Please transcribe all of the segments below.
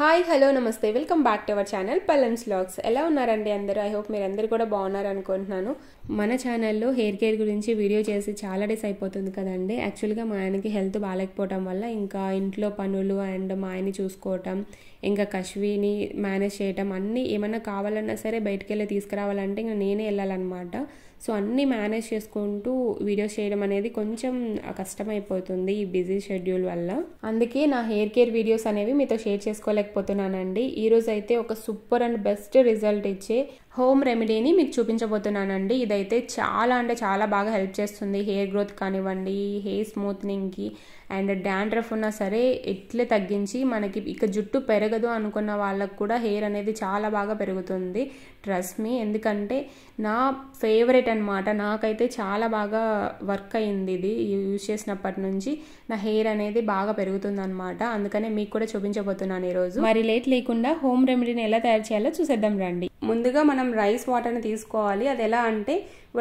hi hello నమస్తే welcome back to our channel పల్లన్స్ vlogs ఎలా ఉన్నారండి అందరూ ఐ హోప్ మీరు అందరు కూడా బాగున్నారు అనుకుంటున్నాను మన ఛానల్లో హెయిర్ కేర్ గురించి వీడియో చేసి చాలా డేస్ అయిపోతుంది కదండి యాక్చువల్గా మా ఆయనకి హెల్త్ బాగాలేకపోవటం వల్ల ఇంకా ఇంట్లో పనులు అండ్ మా ఆయన్ని చూసుకోవటం ఇంకా కశ్వీని మేనేజ్ చేయటం అన్నీ ఏమన్నా కావాలన్నా సరే బయటికి వెళ్ళి తీసుకురావాలంటే ఇంకా నేనే వెళ్ళాలన్నమాట సో అన్నీ మేనేజ్ చేసుకుంటూ వీడియోస్ చేయడం అనేది కొంచెం కష్టమైపోతుంది ఈ బిజీ షెడ్యూల్ వల్ల అందుకే నా హెయిర్ కేర్ వీడియోస్ అనేవి మీతో షేర్ చేసుకోలేకపోతున్నానండి ఈరోజు అయితే ఒక సూపర్ అండ్ బెస్ట్ రిజల్ట్ ఇచ్చే హోమ్ రెమెడీని మీకు చూపించబోతున్నానండి ఇదైతే చాలా అంటే చాలా బాగా హెల్ప్ చేస్తుంది హెయిర్ గ్రోత్ కానివ్వండి హెయిర్ స్మూత్నింగ్కి అండ్ డాండ్రఫ్ ఉన్నా సరే ఎట్లే తగ్గించి మనకి ఇక జుట్టు పెరగదు అనుకున్న వాళ్ళకు కూడా హెయిర్ అనేది చాలా బాగా పెరుగుతుంది ట్రస్ట్ మీ ఎందుకంటే నా ఫేవరెట్ అనమాట నాకైతే చాలా బాగా వర్క్ అయింది ఇది యూజ్ చేసినప్పటి నుంచి నా హెయిర్ అనేది బాగా పెరుగుతుంది అనమాట అందుకనే మీకు కూడా చూపించబోతున్నాను ఈరోజు మరి లేట్ లేకుండా హోమ్ రెమెడీని ఎలా తయారు చేయాలో చూసేద్దాం రండి ముందుగా మనం రైస్ వాటర్ని తీసుకోవాలి అది ఎలా అంటే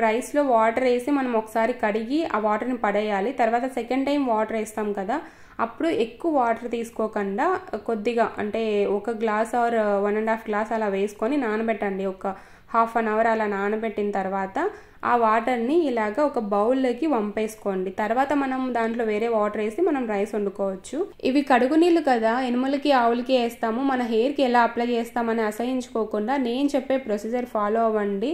రైస్లో వాటర్ వేసి మనం ఒకసారి కడిగి ఆ వాటర్ని పడేయాలి తర్వాత సెకండ్ టైం వాటర్ వేస్తాం కదా అప్పుడు ఎక్కువ వాటర్ తీసుకోకుండా కొద్దిగా అంటే ఒక glass or one and half glass అలా వేసుకొని నానబెట్టండి ఒక హాఫ్ అన్ అవర్ అలా నానబెట్టిన తర్వాత ఆ వాటర్ని ఇలాగ ఒక బౌల్లోకి వంపేసుకోండి తర్వాత మనం దాంట్లో వేరే వాటర్ వేసి మనం రైస్ వండుకోవచ్చు ఇవి కడుగు నీళ్ళు కదా ఎనుములకి ఆవులకి వేస్తాము మన హెయిర్కి ఎలా అప్లై చేస్తామని అసహించుకోకుండా నేను చెప్పే ప్రొసీజర్ ఫాలో అవ్వండి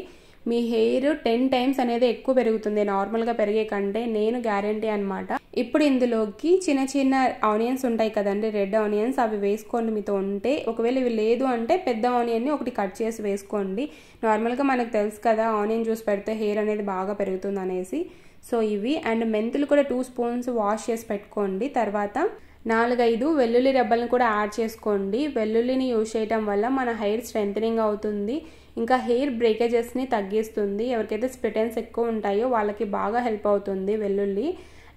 మీ హెయిర్ టెన్ టైమ్స్ అనేది ఎక్కువ పెరుగుతుంది నార్మల్గా పెరిగే కంటే నేను గ్యారంటీ అనమాట ఇప్పుడు ఇందులోకి చిన్న చిన్న ఆనియన్స్ ఉంటాయి కదండి రెడ్ ఆనియన్స్ అవి వేసుకోండి మీతో ఉంటే ఒకవేళ ఇవి లేదు అంటే పెద్ద ఆనియన్ని ఒకటి కట్ చేసి వేసుకోండి నార్మల్గా మనకు తెలుసు కదా ఆనియన్ జ్యూస్ పెడితే హెయిర్ అనేది బాగా పెరుగుతుంది అనేసి సో ఇవి అండ్ మెంతులు కూడా టూ స్పూన్స్ వాష్ చేసి పెట్టుకోండి తర్వాత నాలుగైదు వెల్లుల్లి రెబ్బలను కూడా యాడ్ చేసుకోండి వెల్లుల్లిని యూజ్ చేయటం వల్ల మన హెయిర్ స్ట్రెంథనింగ్ అవుతుంది ఇంకా హెయిర్ బ్రేకేజెస్ని తగ్గిస్తుంది ఎవరికైతే స్పిటెన్స్ ఎక్కువ ఉంటాయో వాళ్ళకి బాగా హెల్ప్ అవుతుంది వెల్లుల్లి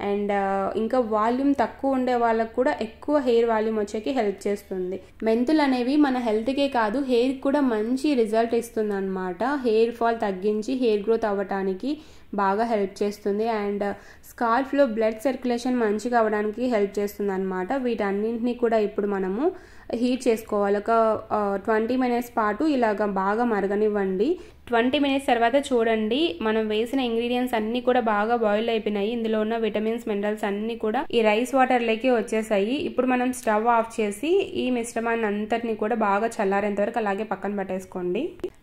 అండ్ ఇంకా వాల్యూమ్ తక్కువ ఉండే వాళ్ళకు కూడా ఎక్కువ హెయిర్ వాల్యూమ్ వచ్చేకి హెల్ప్ చేస్తుంది మెంతులు అనేవి మన హెల్త్కే కాదు హెయిర్ కూడా మంచి రిజల్ట్ ఇస్తుంది అనమాట హెయిర్ ఫాల్ తగ్గించి హెయిర్ గ్రోత్ అవ్వటానికి బాగా హెల్ప్ చేస్తుంది అండ్ స్కాల్ఫ్లో బ్లడ్ సర్క్యులేషన్ మంచిగా అవ్వడానికి హెల్ప్ చేస్తుంది అనమాట వీటన్నింటినీ కూడా ఇప్పుడు మనము హీట్ చేసుకోవాలి ఒక ట్వంటీ మినిట్స్ పాటు ఇలాగ బాగా మరగనివ్వండి ట్వంటీ మినిట్స్ తర్వాత చూడండి మనం వేసిన ఇంగ్రీడియంట్స్ అన్నీ కూడా బాగా బాయిల్ అయిపోయినాయి ఇందులో ఉన్న విటమిన్స్ మినరల్స్ అన్నీ కూడా ఈ రైస్ వాటర్లోకి వచ్చేసాయి ఇప్పుడు మనం స్టవ్ ఆఫ్ చేసి ఈ మిశ్రమాన్ని అంతటిని కూడా బాగా చల్లారేంత వరకు అలాగే పక్కన పట్టేసుకోండి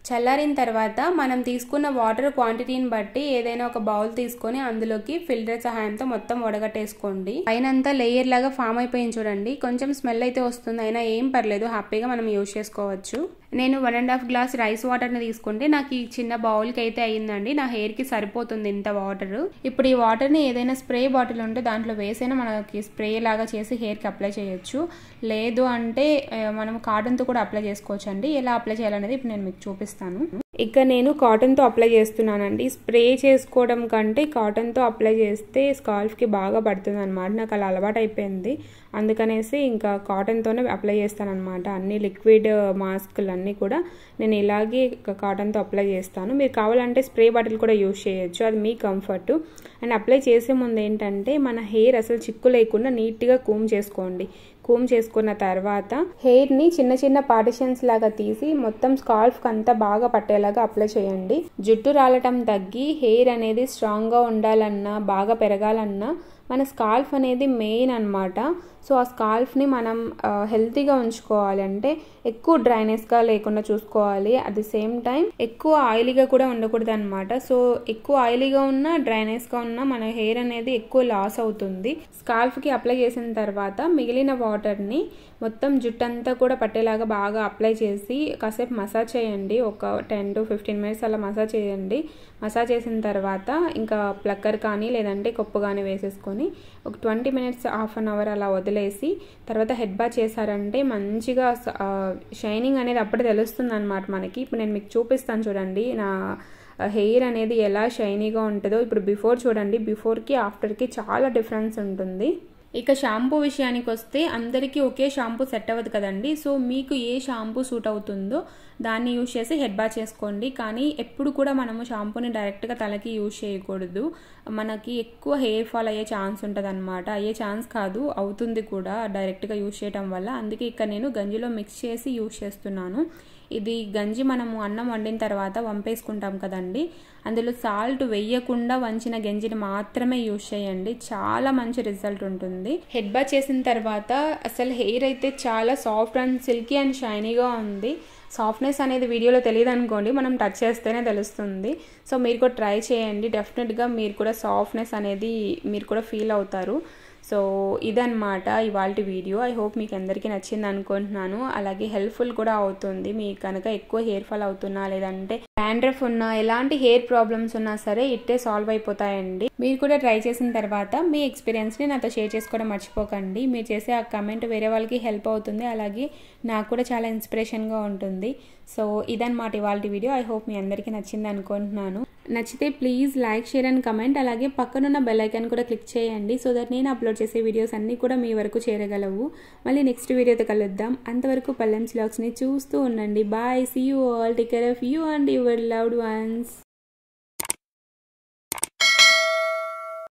చల్లారిన తర్వాత మనం తీసుకున్న వాటర్ క్వాంటిటీని బట్టి ఏదైనా ఏదైనా ఒక బౌల్ తీసుకొని అందులోకి ఫిల్టర్ సహాయంతో మొత్తం వడగట్టేసుకోండి అంతా లేయర్ లాగా ఫామ్ అయిపోయింది చూడండి కొంచెం స్మెల్ అయితే వస్తుంది అయినా ఏం పర్లేదు హ్యాపీగా మనం యూజ్ చేసుకోవచ్చు నేను one and half glass rice వాటర్ని తీసుకుంటే నాకు ఈ చిన్న బౌల్ కి అయితే అయ్యిందండి నా హెయిర్కి సరిపోతుంది ఇంత వాటర్ ఇప్పుడు ఈ వాటర్ని ఏదైనా స్ప్రే బాటిల్ ఉంటే దాంట్లో వేసైనా మనకి స్ప్రే లాగా చేసి హెయిర్కి అప్లై చేయొచ్చు లేదు అంటే మనం కాటన్తో కూడా అప్లై చేసుకోవచ్చు అండి ఎలా అప్లై చేయాలనేది ఇప్పుడు నేను మీకు చూపిస్తాను ఇక నేను కాటన్తో అప్లై చేస్తున్నానండి స్ప్రే చేసుకోవడం కంటే కాటన్తో అప్లై చేస్తే స్కాల్ఫ్కి బాగా పడుతుంది అనమాట నాకు అలా అలవాటు అయిపోయింది అందుకనేసి ఇంకా కాటన్తోనే అప్లై చేస్తానమాట అన్ని లిక్విడ్ మాస్కులన్నీ uh, కూడా నేను ఇలాగే కాటన్తో అప్లై చేస్తాను మీరు కావాలంటే స్ప్రే బాటిల్ కూడా యూజ్ చేయొచ్చు అది మీ కంఫర్ట్ అండ్ అప్లై చేసే ముందు ఏంటంటే మన హెయిర్ అసలు చిక్కు లేకుండా నీట్గా కూమ్ చేసుకోండి కూమ్ చేసుకున్న తర్వాత హెయిర్ని చిన్న చిన్న పార్టిషన్స్ లాగా తీసి మొత్తం స్కాల్ఫ్ అంతా బాగా పట్టేలాగా అప్లై చేయండి జుట్టు రాలటం తగ్గి హెయిర్ అనేది స్ట్రాంగ్గా ఉండాలన్నా బాగా పెరగాలన్నా మన స్కాల్ఫ్ అనేది మెయిన్ అనమాట సో ఆ స్కాల్ఫ్ని మనం హెల్తీగా ఉంచుకోవాలంటే ఎక్కువ డ్రైనెస్గా లేకుండా చూసుకోవాలి అట్ ది సేమ్ టైం ఎక్కువ ఆయిలీగా కూడా ఉండకూడదు అనమాట సో ఎక్కువ ఆయిలీగా ఉన్నా డ్రైనెస్గా ఉన్నా మన హెయిర్ అనేది ఎక్కువ లాస్ అవుతుంది స్కాల్ఫ్కి అప్లై చేసిన తర్వాత మిగిలిన వాటర్ని మొత్తం జుట్టంతా కూడా పట్టేలాగా బాగా అప్లై చేసి కాసేపు మసాజ్ చేయండి ఒక టెన్ టు ఫిఫ్టీన్ మినిట్స్ అలా మసాజ్ చేయండి మసాజ్ చేసిన తర్వాత ఇంకా ప్లక్కర్ కానీ లేదంటే కొప్పు కానీ వేసేసుకొని ఒక twenty minutes half an hour అలా వదిలి వదిలేసి తర్వాత హెడ్ బా చేశారంటే మంచిగా షైనింగ్ అనేది అప్పుడే తెలుస్తుంది అనమాట మనకి ఇప్పుడు నేను మీకు చూపిస్తాను చూడండి నా హెయిర్ అనేది ఎలా షైనీగా ఉంటుందో ఇప్పుడు బిఫోర్ చూడండి బిఫోర్కి ఆఫ్టర్కి చాలా డిఫరెన్స్ ఉంటుంది ఇక షాంపూ విషయానికి వస్తే అందరికీ ఒకే షాంపూ సెట్ అవ్వదు కదండి సో మీకు ఏ షాంపూ సూట్ అవుతుందో దాన్ని యూజ్ చేసి హెడ్ బాత్ చేసుకోండి కానీ ఎప్పుడు కూడా మనము షాంపూని డైరెక్ట్గా తలకి యూజ్ చేయకూడదు మనకి ఎక్కువ హెయిర్ ఫాల్ అయ్యే ఛాన్స్ ఉంటుంది అనమాట అయ్యే ఛాన్స్ కాదు అవుతుంది కూడా డైరెక్ట్గా యూజ్ చేయటం వల్ల అందుకే ఇక్కడ నేను గంజిలో మిక్స్ చేసి యూజ్ చేస్తున్నాను ఇది గంజి మనము అన్నం వండిన తర్వాత వంపేసుకుంటాం కదండి అందులో సాల్ట్ వేయకుండా వంచిన గంజిని మాత్రమే యూజ్ చేయండి చాలా మంచి రిజల్ట్ ఉంటుంది హెడ్ బా చేసిన తర్వాత అసలు హెయిర్ అయితే చాలా సాఫ్ట్ అండ్ సిల్కీ అండ్ షైనీగా ఉంది సాఫ్ట్నెస్ అనేది వీడియోలో తెలియదు అనుకోండి మనం టచ్ చేస్తేనే తెలుస్తుంది సో మీరు కూడా ట్రై చేయండి డెఫినెట్గా మీరు కూడా సాఫ్ట్నెస్ అనేది మీరు కూడా ఫీల్ అవుతారు సో ఇదనమాట ఇవాళ వీడియో ఐ హోప్ మీకు అందరికీ నచ్చింది అనుకుంటున్నాను అలాగే హెల్ప్ఫుల్ కూడా అవుతుంది మీకు కనుక ఎక్కువ హెయిర్ ఫాల్ అవుతున్నా లేదంటే డాండ్రఫ్ ఉన్నా ఎలాంటి హెయిర్ ప్రాబ్లమ్స్ ఉన్నా సరే ఇట్టే సాల్వ్ అయిపోతాయండి మీరు కూడా ట్రై చేసిన తర్వాత మీ ఎక్స్పీరియన్స్ని నాతో షేర్ చేసుకోవడం మర్చిపోకండి మీరు చేసే ఆ కమెంట్ వేరే వాళ్ళకి హెల్ప్ అవుతుంది అలాగే నాకు కూడా చాలా ఇన్స్పిరేషన్గా ఉంటుంది సో ఇదనమాట ఇవాళ వీడియో ఐ హోప్ మీ అందరికీ నచ్చింది అనుకుంటున్నాను నచ్చితే please like share and comment అలాగే పక్కనున్న బెల్ ఐకాన్ కూడా క్లిక్ చేయండి సో దట్ నేను అప్లోడ్ చేసే వీడియోస్ అన్నీ కూడా మీ వరకు చేరగలవు మళ్ళీ నెక్స్ట్ వీడియోతో కలుద్దాం అంతవరకు పల్లెమ్స్ బ్లాగ్స్ని చూస్తూ ఉండండి bye see you all take care of you and your loved once